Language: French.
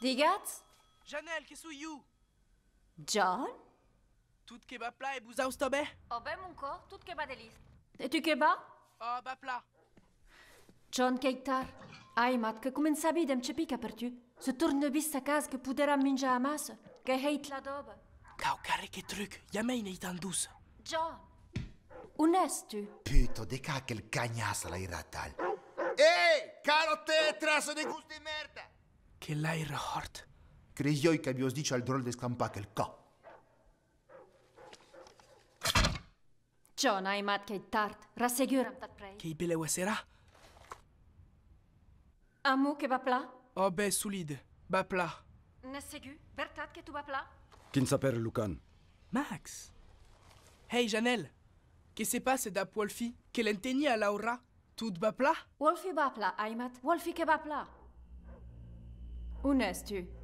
Digat? Janelle, qu'est-ce que John? Tout kebab plat et bouza au Oh ben mon corps, tout kebab délice. Et tu kebab? Oh bah plat. John Keiktar, aimat que comment sabi dem chepika tu? se tourne bis sa case que pudera minja amas, que heit la dobe. Kao carré que truc, yamein et douce. John, où tu? Puto, de quel cagnasse la iratal. Caro te, de gusti merda! Que l'air hort. Creioi che vi ho dicho al drôle de scampa quel ca. John, ai mat che tard, rasseguram tat prei. Che bile wasera? Amu que va pla? Oh ben, solide, ba pla. Ne segu, vertat que tu va pla? Quin saper Lucan. Max. Hey Janelle, Que se passe da fi? che à Laura? Tout va plat Wolfi va plat, Aymat. Wolfi ke va plat. Où n'es-tu